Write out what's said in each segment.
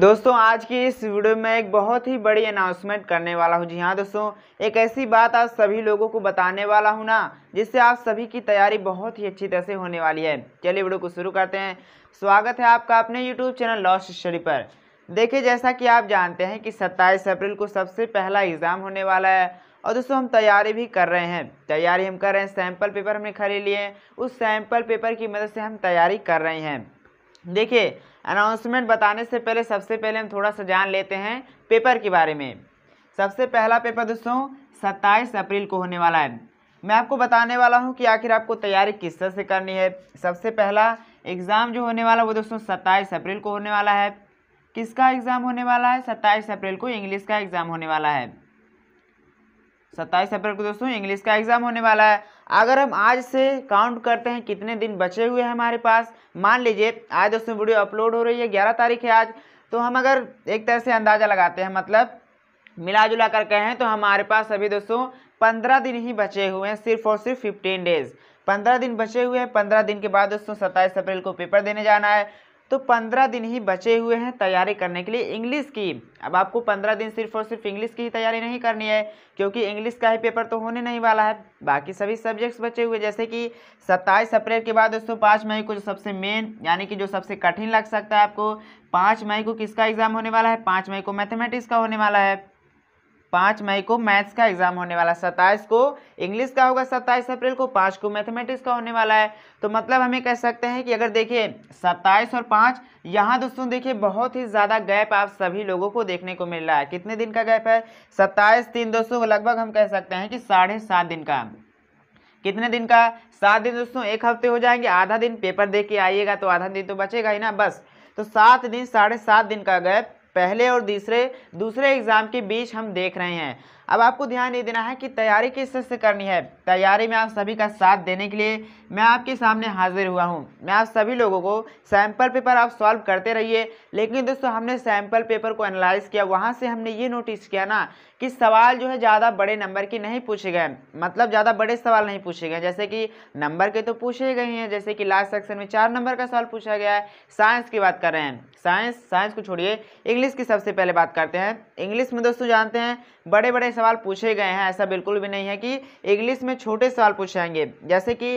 दोस्तों आज की इस वीडियो में एक बहुत ही बड़ी अनाउंसमेंट करने वाला हूँ जी हाँ दोस्तों एक ऐसी बात आज सभी लोगों को बताने वाला हूँ ना जिससे आप सभी की तैयारी बहुत ही अच्छी तरह से होने वाली है चलिए वीडियो को शुरू करते हैं स्वागत है आपका अपने यूट्यूब चैनल लॉस्ट स्टडी पर देखिए जैसा कि आप जानते हैं कि सत्ताईस अप्रैल को सबसे पहला एग्ज़ाम होने वाला है और दोस्तों हम तैयारी भी कर रहे हैं तैयारी हम कर रहे हैं सैम्पल पेपर हमने खरीद लिए उस सैम्पल पेपर की मदद से हम तैयारी कर रहे हैं देखिए अनाउंसमेंट बताने से पहले सबसे पहले हम थोड़ा सा जान लेते हैं पेपर के बारे में सबसे पहला पेपर दोस्तों सत्ताईस अप्रैल को होने वाला है मैं आपको बताने वाला हूँ कि आखिर आपको तैयारी किस तरह से करनी है सबसे पहला एग्ज़ाम जो होने वाला वो दोस्तों सत्ताईस अप्रैल को होने वाला है किसका एग्ज़ाम होने वाला है सत्ताईस अप्रैल को इंग्लिश का एग्ज़ाम होने वाला है सत्ताईस अप्रैल को दोस्तों इंग्लिश का एग्जाम होने वाला है अगर हम आज से काउंट करते हैं कितने दिन बचे हुए हैं हमारे पास मान लीजिए आज दोस्तों वीडियो अपलोड हो रही है ग्यारह तारीख है आज तो हम अगर एक तरह से अंदाज़ा लगाते हैं मतलब मिला जुला कर कहें तो हमारे पास अभी दोस्तों पंद्रह दिन ही बचे हुए हैं सिर्फ और सिर्फ फिफ्टीन डेज़ पंद्रह दिन बचे हुए हैं पंद्रह दिन के बाद दोस्तों सत्ताईस अप्रैल को पेपर देने जाना है तो पंद्रह दिन ही बचे हुए हैं तैयारी करने के लिए इंग्लिश की अब आपको पंद्रह दिन सिर्फ और सिर्फ इंग्लिश की ही तैयारी नहीं करनी है क्योंकि इंग्लिश का ही पेपर तो होने नहीं वाला है बाकी सभी सब्जेक्ट्स बचे हुए जैसे कि सत्ताईस अप्रैल के बाद दोस्तों पाँच मई को जो सबसे मेन यानी कि जो सबसे कठिन लग सकता है आपको पाँच मई को किसका एग्ज़ाम होने वाला है पाँच मई को मैथमेटिक्स का होने वाला है पाँच मई को मैथ्स का एग्जाम होने वाला है सत्ताईस को इंग्लिश का होगा सत्ताईस अप्रैल को पाँच को मैथमेटिक्स का होने वाला है तो मतलब हमें कह सकते हैं कि अगर देखिए सत्ताईस और पाँच यहाँ दोस्तों देखिए बहुत ही ज़्यादा गैप आप सभी लोगों को देखने को मिल रहा है कितने दिन का गैप है सत्ताईस तीन दोस्तों लगभग हम कह सकते हैं कि साढ़े सात दिन का कितने दिन का सात दिन दोस्तों एक हफ्ते हो जाएंगे आधा दिन पेपर दे के आइएगा तो आधा दिन तो बचेगा ही ना बस तो सात दिन साढ़े सात दिन का गैप पहले और दूसरे दूसरे एग्ज़ाम के बीच हम देख रहे हैं अब आपको ध्यान ये देना है कि तैयारी किस से करनी है तैयारी में आप सभी का साथ देने के लिए मैं आपके सामने हाजिर हुआ हूँ मैं आप सभी लोगों को सैम्पल पेपर आप सॉल्व करते रहिए लेकिन दोस्तों हमने सैम्पल पेपर को एनालाइज किया वहाँ से हमने ये नोटिस किया ना कि सवाल जो है ज़्यादा बड़े नंबर के नहीं पूछे गए मतलब ज़्यादा बड़े सवाल नहीं पूछे गए जैसे कि नंबर के तो पूछे गए हैं जैसे कि लास्ट सेक्शन में चार नंबर का सवाल पूछा गया है साइंस की बात कर रहे हैं साइंस साइंस को छोड़िए इंग्लिश की सबसे पहले बात करते हैं इंग्लिश में दोस्तों जानते हैं बड़े बड़े सवाल पूछे गए हैं ऐसा बिल्कुल भी नहीं है कि इंग्लिश में छोटे सवाल पूछे जाएंगे जैसे कि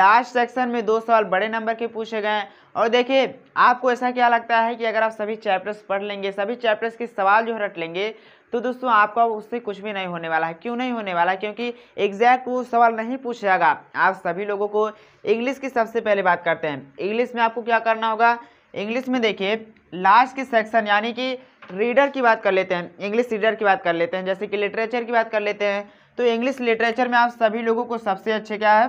लास्ट सेक्शन में दो सवाल बड़े नंबर के पूछे गए हैं और देखिए आपको ऐसा क्या लगता है कि अगर आप सभी चैप्टर्स पढ़ लेंगे सभी चैप्टर्स के सवाल जो रट लेंगे तो दोस्तों आपका उससे कुछ भी नहीं होने वाला है क्यों नहीं होने वाला क्योंकि एग्जैक्ट वो सवाल नहीं पूछा जाएगा आप सभी लोगों को इंग्लिश की सबसे पहले बात करते हैं इंग्लिश में आपको क्या करना होगा इंग्लिश में देखिए लास्ट के सेक्शन यानी कि रीडर की बात कर लेते हैं इंग्लिश रीडर की बात कर लेते हैं जैसे कि लिटरेचर की बात कर लेते हैं तो इंग्लिश लिटरेचर में आप सभी लोगों को सबसे अच्छे क्या है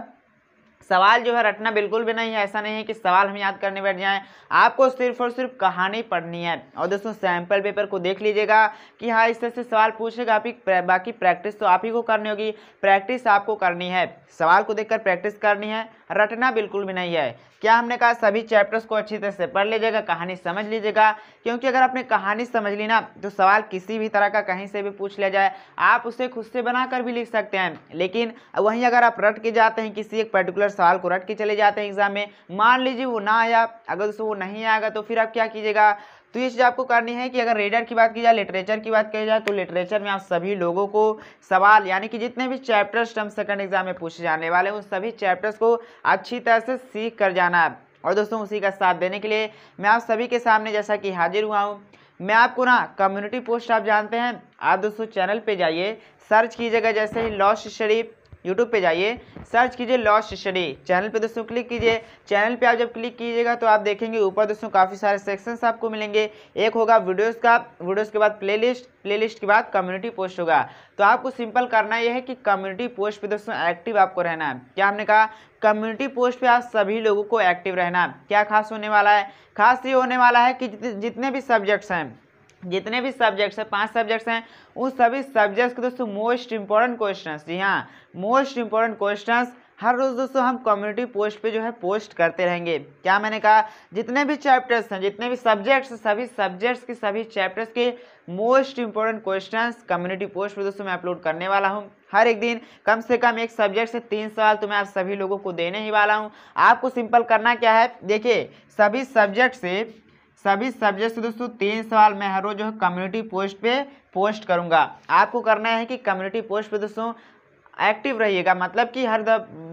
सवाल जो है रटना बिल्कुल भी नहीं है ऐसा नहीं है कि सवाल हम याद करने बैठ जाएं आपको सिर्फ और सिर्फ कहानी पढ़नी है और दोस्तों सैम्पल पेपर को देख लीजिएगा कि हाँ इस तरह से सवाल पूछेगा आप ही बाकी प्रैक्टिस तो आप ही को करनी होगी प्रैक्टिस आपको करनी है सवाल को देखकर प्रैक्टिस करनी है रटना बिल्कुल भी नहीं है क्या हमने कहा सभी चैप्टर्स को अच्छी तरह से पढ़ लीजिएगा कहानी समझ लीजिएगा क्योंकि अगर आपने कहानी समझ ली ना तो सवाल किसी भी तरह का कहीं से भी पूछ लिया जाए आप उसे खुद से बनाकर भी लिख सकते हैं लेकिन वहीं अगर आप रट के जाते हैं किसी एक पर्टिकुलर सवाल को रट के चले जाते हैं एग्जाम में मान लीजिए वो ना आया अगर दोस्तों वो नहीं आएगा तो फिर आप क्या कीजिएगा तो ये चीज़ आपको करनी है कि अगर रीडर की बात की जाए लिटरेचर की बात की जाए तो लिटरेचर में आप सभी लोगों को सवाल यानी कि जितने भी चैप्टर्स टर्म सेकंड एग्जाम में पूछे जाने वाले हैं उन सभी चैप्टर्स को अच्छी तरह से सीख कर जाना है और दोस्तों उसी का साथ देने के लिए मैं आप सभी के सामने जैसा कि हाजिर हुआ हूँ मैं आपको ना कम्युनिटी पोस्ट आप जानते हैं आप दोस्तों चैनल पर जाइए सर्च कीजिएगा जैसे ही लॉस्ट शरीफ यूट्यूब पे जाइए सर्च कीजिए लॉस्ट स्टडी चैनल पे दोस्तों क्लिक कीजिए चैनल पे आप जब क्लिक कीजिएगा तो आप देखेंगे ऊपर दोस्तों काफ़ी सारे सेक्शंस आपको मिलेंगे एक होगा वीडियोस का वीडियोस के बाद प्लेलिस्ट प्लेलिस्ट के बाद कम्युनिटी पोस्ट होगा तो आपको सिंपल करना यह है कि कम्युनिटी पोस्ट पर दोस्तों एक्टिव आपको रहना है क्या हमने कहा कम्युनिटी पोस्ट पर आप सभी लोगों को एक्टिव रहना क्या खास होने वाला है खास ये होने वाला है कि जितने भी सब्जेक्ट्स हैं जितने भी सब्जेक्ट्स हैं पांच सब्जेक्ट्स हैं उन सभी सब्जेक्ट्स के दोस्तों मोस्ट इंपॉर्टेंट क्वेश्चंस जी हाँ मोस्ट इंपॉर्टेंट क्वेश्चंस हर रोज़ दोस्तों हम कम्युनिटी पोस्ट पे जो है पोस्ट करते रहेंगे क्या मैंने कहा जितने भी चैप्टर्स हैं जितने भी सब्जेक्ट्स सभी सब्जेक्ट्स के सभी चैप्टर्स के most important questions community post पे दोस्तों मैं अपलोड करने वाला हूँ हर एक दिन कम से कम एक सब्जेक्ट से तीन सवाल तो मैं आप सभी लोगों को देने ही वाला हूँ आपको सिंपल करना क्या है देखिए सभी सब्जेक्ट से सभी सब्जेक्ट से दोस्तों तीन सवाल मैं हर रोज जो है कम्युनिटी पोस्ट पे पोस्ट करूँगा आपको करना है कि कम्युनिटी पोस्ट पे दोस्तों एक्टिव रहिएगा मतलब कि हर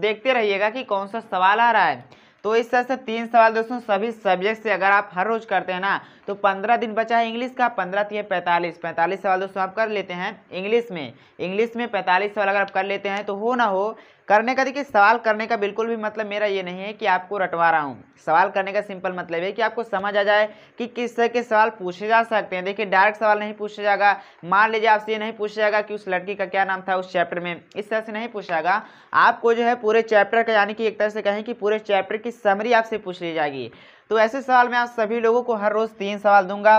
देखते रहिएगा कि कौन सा सवाल आ रहा है तो इस तरह से तीन सवाल दोस्तों सभी सब्जेक्ट से अगर आप हर रोज करते हैं ना तो पंद्रह दिन बचा है इंग्लिश का पंद्रह थी पैंतालीस पैंतालीस सवाल दोस्तों आप कर लेते हैं इंग्लिश में इंग्लिश में पैंतालीस सवाल अगर आप कर लेते हैं तो हो ना हो करने का देखिए सवाल करने का बिल्कुल भी मतलब मेरा ये नहीं है कि आपको रटवा रहा हूँ सवाल करने का सिंपल मतलब है कि आपको समझ आ जाए कि किस तरह के सवाल पूछे जा सकते हैं देखिए डायरेक्ट सवाल नहीं पूछा जाएगा मान लीजिए आपसे ये नहीं पूछा जाएगा कि उस लड़की का क्या नाम था उस चैप्टर में इस तरह से नहीं पूछा जाएगा आपको जो है पूरे चैप्टर का यानी कि एक तरह से कहें कि पूरे चैप्टर की समरी आपसे पूछ ली जाएगी तो ऐसे सवाल मैं आप सभी लोगों को हर रोज़ तीन सवाल दूंगा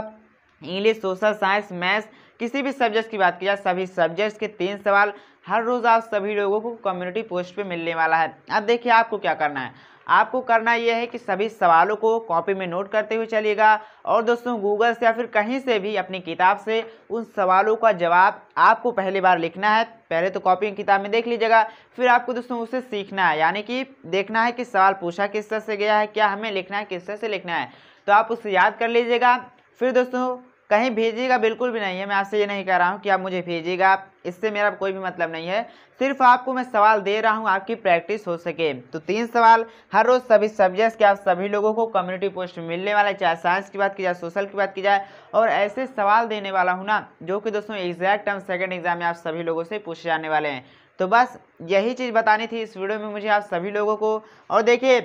इंग्लिश सोशल साइंस मैथ्स किसी भी सब्जेक्ट की बात की जाए सभी सब्जेक्ट्स के तीन सवाल हर रोज़ आप सभी लोगों को कम्युनिटी पोस्ट पे मिलने वाला है अब देखिए आपको क्या करना है आपको करना यह है कि सभी सवालों को कॉपी में नोट करते हुए चलिएगा और दोस्तों गूगल से या फिर कहीं से भी अपनी किताब से उन सवालों का जवाब आपको पहली बार लिखना है पहले तो कॉपी किताब में देख लीजिएगा फिर आपको दोस्तों उसे सीखना है यानी कि देखना है कि सवाल पूछा किस तरह से गया है क्या हमें लिखना है किस तरह से लिखना है तो आप उसे याद कर लीजिएगा फिर दोस्तों कहीं भेजिएगा बिल्कुल भी नहीं है मैं आपसे ये नहीं कह रहा हूँ कि आप मुझे भेजिएगा आप इससे मेरा कोई भी मतलब नहीं है सिर्फ आपको मैं सवाल दे रहा हूँ आपकी प्रैक्टिस हो सके तो तीन सवाल हर रोज़ सभी सब्जेक्ट्स के आप सभी लोगों को कम्युनिटी पोस्ट मिलने वाला है चाहे साइंस की बात की जाए सोशल की बात की जाए और ऐसे सवाल देने वाला हूँ ना जो कि दोस्तों एग्जैक्ट टर्म सेकेंड एग्जाम में आप सभी लोगों से पूछे जाने वाले हैं तो बस यही चीज़ बतानी थी इस वीडियो में मुझे आप सभी लोगों को और देखिए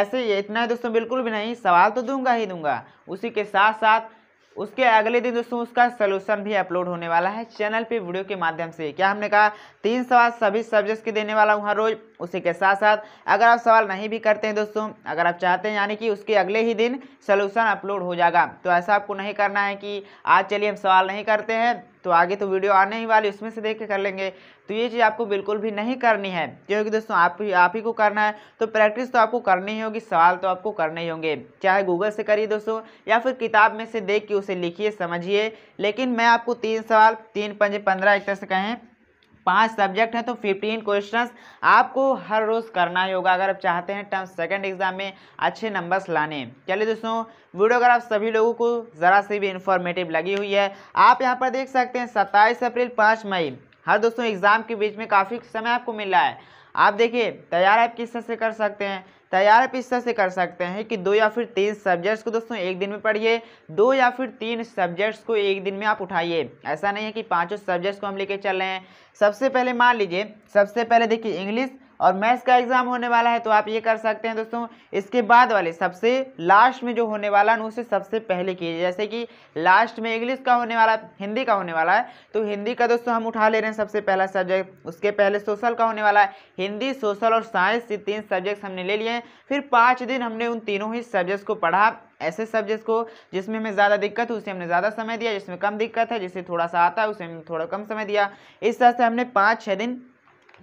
ऐसे इतना है दोस्तों बिल्कुल भी नहीं सवाल तो दूंगा ही दूंगा उसी के साथ साथ उसके अगले दिन दोस्तों उसका सलूशन भी अपलोड होने वाला है चैनल पे वीडियो के माध्यम से क्या हमने कहा तीन सवाल सभी सब्जेक्ट्स के देने वाला हूँ हर रोज उसी के साथ साथ अगर आप सवाल नहीं भी करते हैं दोस्तों अगर आप चाहते हैं यानी कि उसके अगले ही दिन सलूशन अपलोड हो जाएगा तो ऐसा आपको नहीं करना है कि आज चलिए हम सवाल नहीं करते हैं तो आगे तो वीडियो आने ही वाली उसमें से देख के कर लेंगे तो ये चीज़ आपको बिल्कुल भी नहीं करनी है क्योंकि दोस्तों आप ही आप ही को करना है तो प्रैक्टिस तो आपको करनी ही होगी सवाल तो आपको करने ही होंगे चाहे गूगल से करिए दोस्तों या फिर किताब में से देख के उसे लिखिए समझिए लेकिन मैं आपको तीन सवाल तीन पंजे पंद्रह एक तरह से कहें पांच सब्जेक्ट हैं तो फिफ्टीन क्वेश्चंस आपको हर रोज़ करना ही होगा अगर आप चाहते हैं टर्म सेकंड एग्जाम में अच्छे नंबर्स लाने चलिए दोस्तों वीडियो अगर आप सभी लोगों को ज़रा सी भी इंफॉर्मेटिव लगी हुई है आप यहाँ पर देख सकते हैं सत्ताईस अप्रैल पाँच मई हर दोस्तों एग्ज़ाम के बीच में काफ़ी समय आपको रहा है आप देखिए तैयार आप किस तरह से कर सकते हैं तैयार आप इस तरह से कर सकते हैं कि दो या फिर तीन सब्जेक्ट्स को दोस्तों एक दिन में पढ़िए दो या फिर तीन सब्जेक्ट्स को एक दिन में आप उठाइए ऐसा नहीं है कि पांचों सब्जेक्ट्स को हम लेके चल रहे हैं सबसे पहले मान लीजिए सबसे पहले देखिए इंग्लिश और मैथ्स का एग्जाम होने वाला है तो आप ये कर सकते हैं दोस्तों इसके बाद वाले सबसे लास्ट में जो होने वाला है उसे सबसे पहले कीजिए जैसे कि लास्ट में इंग्लिश का होने वाला हिंदी का होने वाला है तो हिंदी का दोस्तों हम उठा ले रहे हैं सबसे पहला सब्जेक्ट उसके पहले सोशल का होने वाला है हिंदी सोशल और साइंस ये तीन सब्जेक्ट हमने ले लिए हैं फिर पाँच दिन हमने उन तीनों ही सब्जेक्ट्स को पढ़ा ऐसे सब्जेक्ट्स को जिसमें हमें ज़्यादा दिक्कत है उसे हमने ज़्यादा समय दिया जिसमें कम दिक्कत है जिसे थोड़ा सा आता है उसे हमने थोड़ा कम समय दिया इस तरह से हमने पाँच छः दिन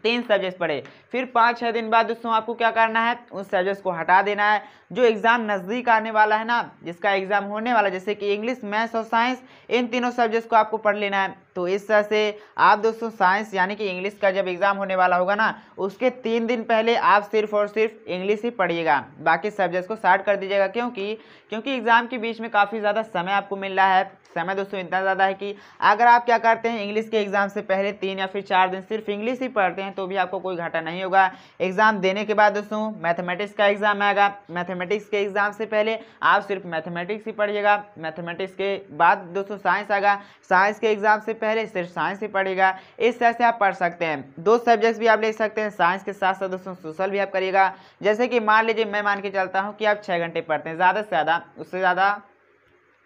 तीन सब्जेक्ट पढ़े फिर पाँच छः दिन बाद दोस्तों आपको क्या करना है उन सब्जेक्ट्स को हटा देना है जो एग्ज़ाम नज़दीक आने वाला है ना जिसका एग्ज़ाम होने वाला जैसे कि इंग्लिश मैथ्स और साइंस इन तीनों सब्जेक्ट्स को आपको पढ़ लेना है तो इस तरह से आप दोस्तों साइंस यानी कि इंग्लिश का जब एग्ज़ाम होने वाला होगा ना उसके तीन दिन पहले आप सिर्फ और सिर्फ इंग्लिश ही पढ़िएगा बाकी सब्जेक्ट्स को स्टार्ट कर दीजिएगा क्योंकि क्योंकि एग्ज़ाम के बीच में काफ़ी ज़्यादा समय आपको मिल रहा है समय दोस्तों इतना ज़्यादा है कि अगर आप क्या करते हैं इंग्लिश के एग्ज़ाम से पहले तीन या फिर चार दिन सिर्फ इंग्लिश ही पढ़ते हैं तो भी आपको कोई घाटा नहीं होगा एग्ज़ाम देने के बाद दोस्तों मैथमेटिक्स का एग्ज़ाम आएगा मैथमेटिक्स के एग्ज़ाम से पहले आप सिर्फ मैथमेटिक्स ही पढ़िएगा मैथमेटिक्स के बाद दोस्तों साइंस आएगा साइंस के एग्ज़ाम से पहले पहले सिर्फ साइंस ही पढ़ेगा इस तरह से आप पढ़ सकते हैं दो सब्जेक्ट्स भी आप ले सकते हैं साइंस के साथ साथ दोस्तों सोशल भी आप करिएगा जैसे कि मान लीजिए मैं मान के चलता हूँ कि आप छः घंटे पढ़ते हैं ज़्यादा से ज़्यादा उससे ज़्यादा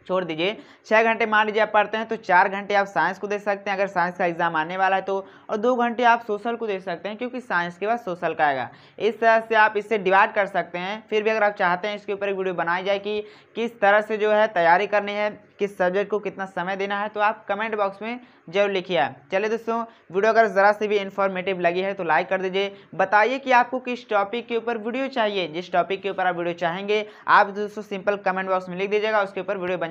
छोड़ दीजिए छः घंटे मान लीजिए आप पढ़ते हैं तो चार घंटे आप साइंस को दे सकते हैं अगर साइंस का एग्जाम आने वाला है तो और दो घंटे आप सोशल को दे सकते हैं क्योंकि साइंस के बाद सोशल का आएगा इस तरह से आप इससे डिवाइड कर सकते हैं फिर भी अगर आप चाहते हैं इसके ऊपर एक वीडियो बनाई जाए कि किस तरह से जो है तैयारी करनी है किस सब्जेक्ट को कितना समय देना है तो आप कमेंट बॉक्स में जरूर लिखिए चलिए दोस्तों वीडियो अगर ज़रा से भी इन्फॉर्मेटिव लगी है तो लाइक कर दीजिए बताइए कि आपको किस टॉपिक के ऊपर वीडियो चाहिए जिस टॉपिक के ऊपर आप वीडियो चाहेंगे आप दोस्तों सिंपल कमेंट बॉक्स में लिख दीजिएगा उसके ऊपर वीडियो बन